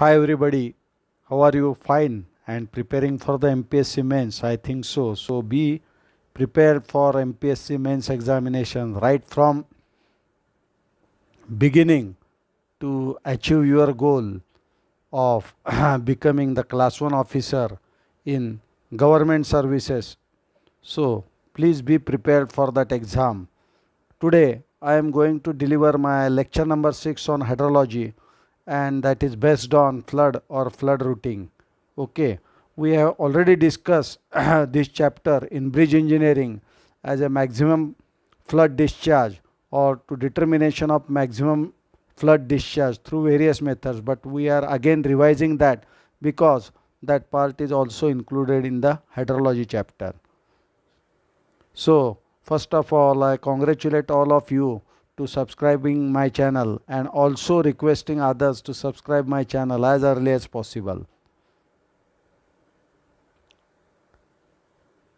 Hi everybody, how are you? Fine and preparing for the MPSC mains? I think so. So be prepared for MPSC mains examination right from beginning to achieve your goal of becoming the class 1 officer in government services. So please be prepared for that exam. Today I am going to deliver my lecture number 6 on hydrology and that is based on flood or flood routing okay we have already discussed this chapter in bridge engineering as a maximum flood discharge or to determination of maximum flood discharge through various methods but we are again revising that because that part is also included in the hydrology chapter so first of all i congratulate all of you to subscribing my channel and also requesting others to subscribe my channel as early as possible.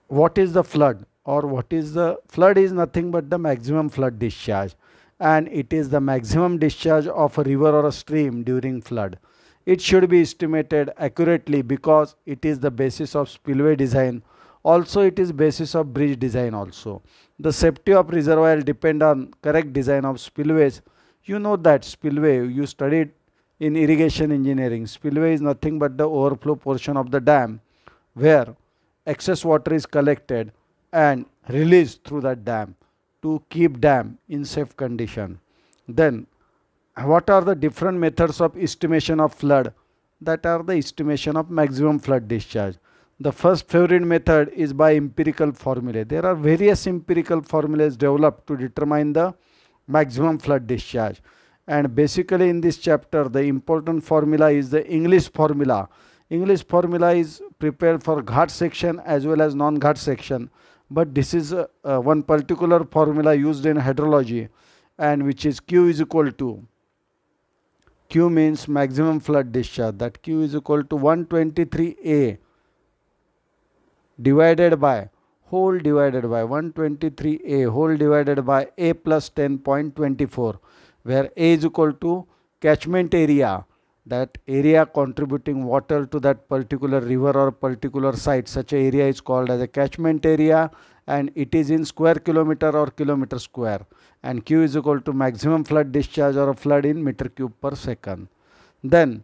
What is the flood or what is the flood is nothing but the maximum flood discharge and it is the maximum discharge of a river or a stream during flood. It should be estimated accurately because it is the basis of spillway design also it is basis of bridge design also the safety of reservoir depend on correct design of spillways you know that spillway you studied in irrigation engineering spillway is nothing but the overflow portion of the dam where excess water is collected and released through that dam to keep dam in safe condition then what are the different methods of estimation of flood that are the estimation of maximum flood discharge the first favorite method is by empirical formulae. There are various empirical formulas developed to determine the maximum flood discharge. And basically in this chapter, the important formula is the English formula. English formula is prepared for Ghat section as well as non-Ghat section. But this is uh, uh, one particular formula used in hydrology and which is Q is equal to Q means maximum flood discharge that Q is equal to 123A divided by whole divided by 123a whole divided by a plus 10.24 where a is equal to catchment area that area contributing water to that particular river or particular site such area is called as a catchment area and it is in square kilometer or kilometer square and q is equal to maximum flood discharge or flood in meter cube per second then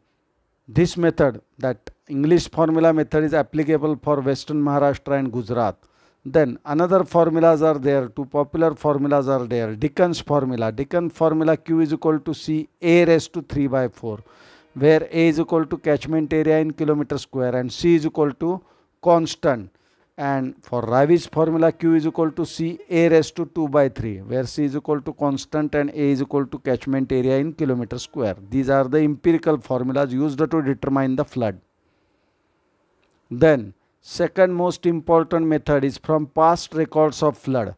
this method, that English formula method is applicable for Western Maharashtra and Gujarat. Then another formulas are there, two popular formulas are there. Dickens formula, Dickens formula Q is equal to C A raised to 3 by 4, where A is equal to catchment area in kilometer square and C is equal to constant and for Ravi's formula Q is equal to C A raised to 2 by 3 where C is equal to constant and A is equal to catchment area in kilometer square. These are the empirical formulas used to determine the flood. Then second most important method is from past records of flood.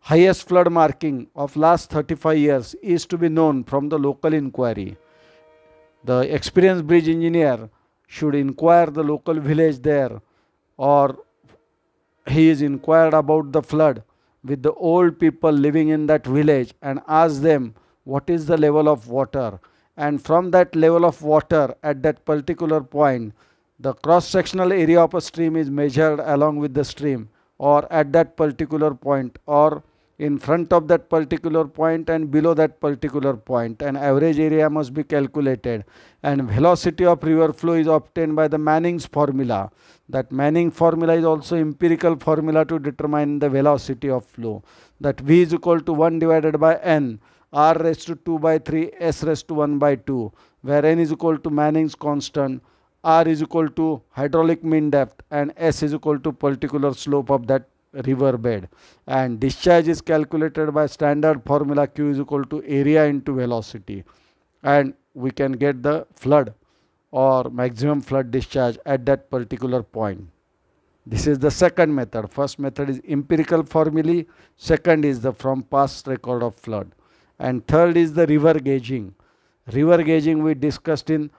Highest flood marking of last 35 years is to be known from the local inquiry. The experienced bridge engineer should inquire the local village there or he is inquired about the flood with the old people living in that village and asked them what is the level of water and from that level of water at that particular point the cross sectional area of a stream is measured along with the stream or at that particular point or in front of that particular point and below that particular point and average area must be calculated and velocity of river flow is obtained by the Manning's formula that Manning formula is also empirical formula to determine the velocity of flow that V is equal to 1 divided by N R raised to 2 by 3 S raised to 1 by 2 where N is equal to Manning's constant R is equal to hydraulic mean depth and S is equal to particular slope of that river bed and discharge is calculated by standard formula q is equal to area into velocity and we can get the flood or maximum flood discharge at that particular point. This is the second method. First method is empirical formulae, second is the from past record of flood and third is the river gauging. River gauging we discussed in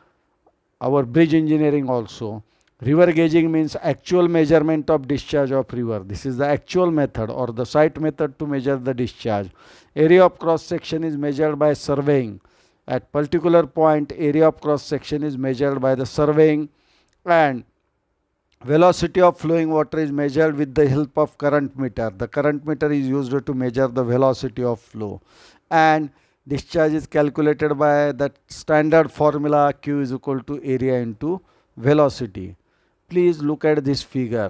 our bridge engineering also. River gauging means actual measurement of discharge of river. This is the actual method or the site method to measure the discharge. Area of cross section is measured by surveying. At particular point area of cross section is measured by the surveying and velocity of flowing water is measured with the help of current meter. The current meter is used to measure the velocity of flow and discharge is calculated by that standard formula Q is equal to area into velocity please look at this figure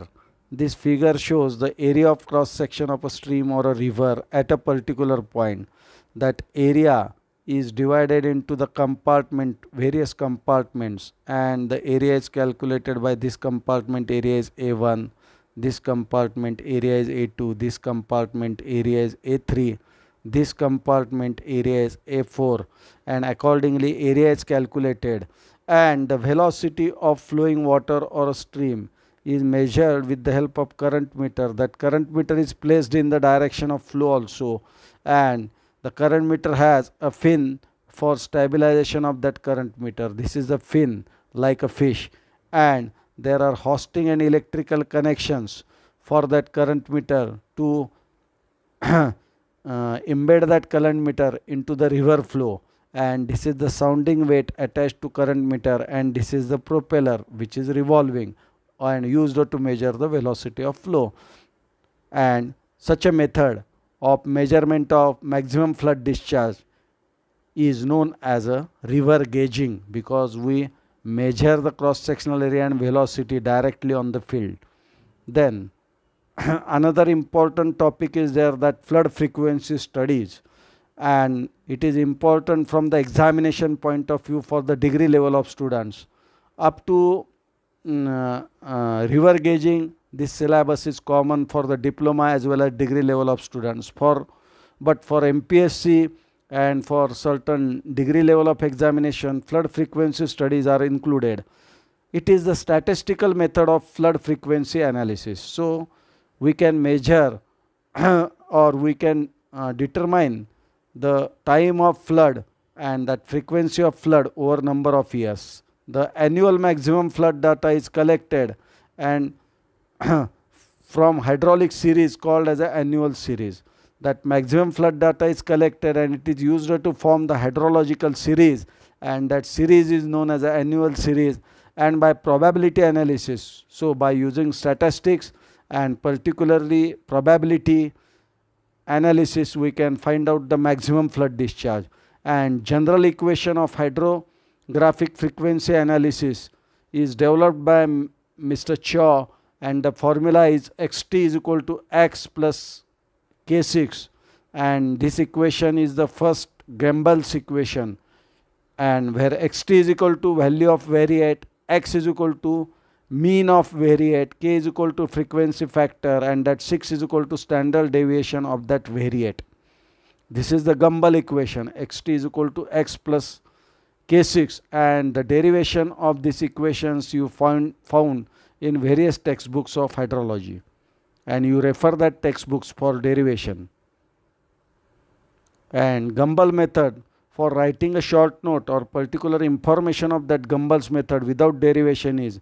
this figure shows the area of cross section of a stream or a river at a particular point that area is divided into the compartment various compartments and the area is calculated by this compartment area is a1 this compartment area is a2 this compartment area is a3 this compartment area is a4 and accordingly area is calculated and the velocity of flowing water or a stream is measured with the help of current meter. That current meter is placed in the direction of flow also and the current meter has a fin for stabilization of that current meter. This is a fin like a fish and there are hosting and electrical connections for that current meter to uh, embed that current meter into the river flow and this is the sounding weight attached to current meter and this is the propeller which is revolving and used to measure the velocity of flow and such a method of measurement of maximum flood discharge is known as a river gauging because we measure the cross sectional area and velocity directly on the field then another important topic is there that flood frequency studies and it is important from the examination point of view for the degree level of students up to mm, uh, uh, river gauging this syllabus is common for the diploma as well as degree level of students for but for mpsc and for certain degree level of examination flood frequency studies are included it is the statistical method of flood frequency analysis so we can measure or we can uh, determine the time of flood and that frequency of flood over number of years. The annual maximum flood data is collected and from hydraulic series called as an annual series. That maximum flood data is collected and it is used to form the hydrological series and that series is known as an annual series and by probability analysis. So by using statistics and particularly probability analysis we can find out the maximum flood discharge and general equation of hydrographic frequency analysis is developed by Mr. Chaw and the formula is xt is equal to x plus k6 and this equation is the first Gamble's equation and where xt is equal to value of vary at x is equal to mean of variate k is equal to frequency factor and that 6 is equal to standard deviation of that variate. This is the Gumbel equation xt is equal to x plus k6 and the derivation of these equations you found, found in various textbooks of hydrology and you refer that textbooks for derivation. And Gumbel method for writing a short note or particular information of that Gumbel's method without derivation is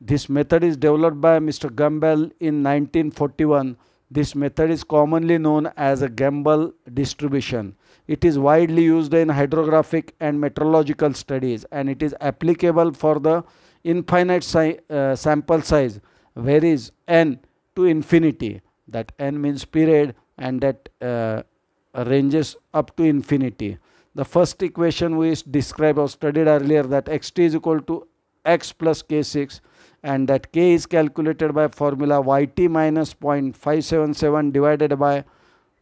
this method is developed by Mr. Gamble in 1941. This method is commonly known as a Gamble distribution. It is widely used in hydrographic and meteorological studies and it is applicable for the infinite si uh, sample size varies n to infinity. That n means period and that uh, ranges up to infinity. The first equation we described or studied earlier that xt is equal to x plus k6 and that k is calculated by formula yt minus 0.577 divided by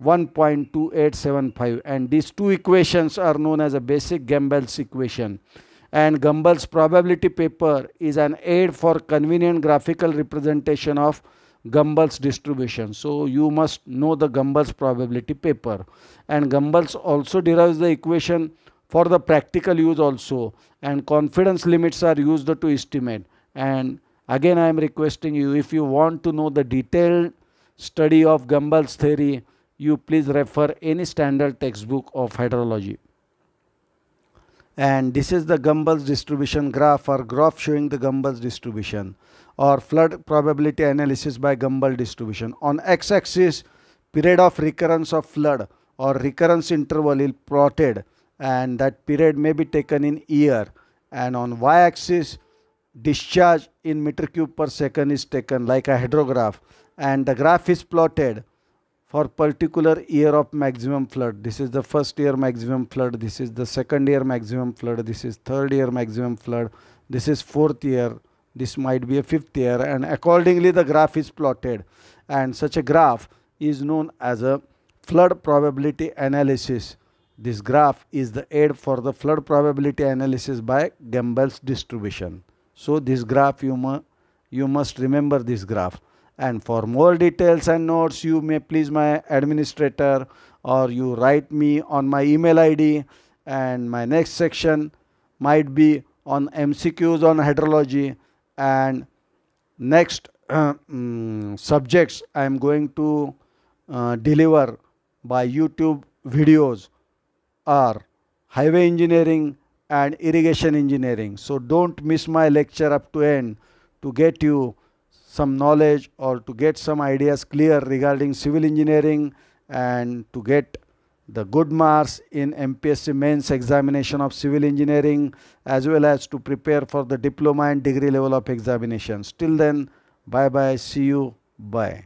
1.2875 and these two equations are known as a basic Gambel's equation and Gambel's probability paper is an aid for convenient graphical representation of Gambel's distribution. So you must know the Gambel's probability paper and Gambel's also derives the equation for the practical use also and confidence limits are used to estimate and Again, I am requesting you, if you want to know the detailed study of Gumbel's theory, you please refer any standard textbook of hydrology. And this is the Gumbel's distribution graph or graph showing the Gumbel's distribution or flood probability analysis by Gumbel distribution. On x-axis, period of recurrence of flood or recurrence interval is plotted and that period may be taken in year and on y-axis discharge in meter cube per second is taken like a hydrograph and the graph is plotted for particular year of maximum flood this is the first year maximum flood this is the second year maximum flood this is third year maximum flood this is fourth year this might be a fifth year and accordingly the graph is plotted and such a graph is known as a flood probability analysis this graph is the aid for the flood probability analysis by Gamble's distribution so this graph you, mu you must remember this graph. And for more details and notes, you may please my administrator or you write me on my email ID. And my next section might be on MCQs on hydrology. And next uh, um, subjects I am going to uh, deliver by YouTube videos are highway engineering, and irrigation engineering. So don't miss my lecture up to end to get you some knowledge or to get some ideas clear regarding civil engineering and to get the good marks in MPSC mains examination of civil engineering as well as to prepare for the diploma and degree level of examinations. Till then, bye bye, see you, bye.